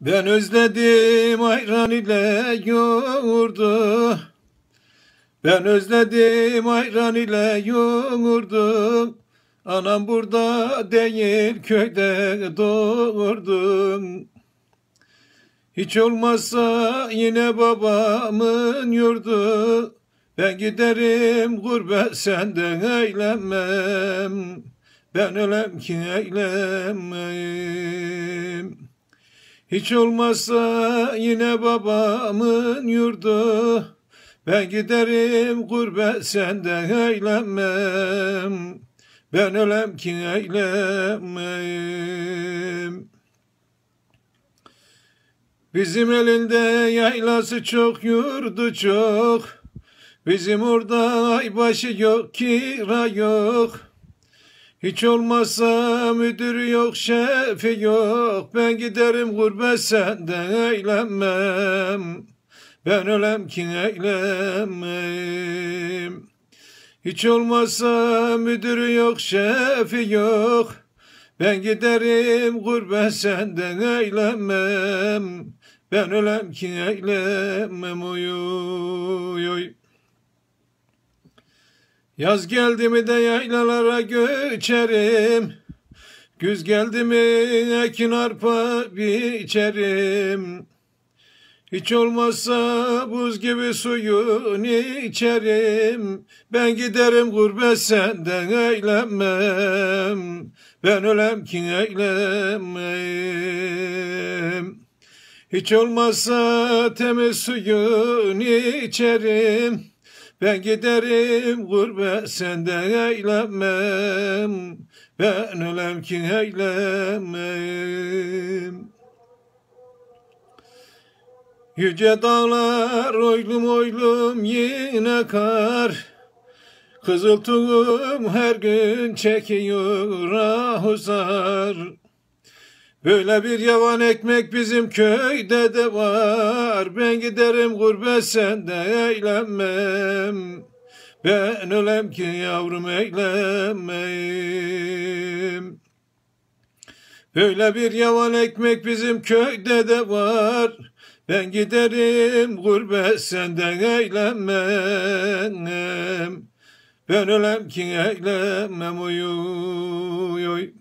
Ben özledim ayran ile yoğurdu. Ben özledim ayran ile yoğurdu. Anam burada değil köyde doğurdum. Hiç olmazsa yine babamın yurdu. Ben giderim gurbet senden eylemem. Ben ölem ki eylemem. Hiç olmazsa yine babamın yurdu. Ben giderim gurbet senden eylemem. Ben ölem ki eylemem. Bizim elinde yaylası çok, yurdu çok. Bizim orada aybaşı yok, kira yok. Hiç olmazsa müdür yok, şefi yok. Ben giderim gurbet senden eylemem. Ben ölem ki eylemem. Hiç olmazsa müdür yok, şefi yok. Ben giderim gurbet senden eylemem. Ben ölem ki eylemem oy oy oy. Yaz geldi mi de yaylalara göçerim. Güz geldi mi ekin arpa biçerim. Hiç olmazsa buz gibi suyun içerim. Ben giderim gurbet senden eylemem. Ben ölem ki eylemem. Hiç olmazsa temiz suyun içerim. Ben giderim gurbe senden eylemem. Ben ölem ki eylemem. Yüce dağlar oylum oylum yine kar. Kızıl her gün çekiyor ah uzar. Böyle bir yavan ekmek bizim köyde de var. Ben giderim gurbet sende eylemem. Ben ölem ki yavrum eylemem. Böyle bir yavan ekmek bizim köyde de var. Ben giderim gurbet senden eylemem. Ben ölem ki eylemem uyuy.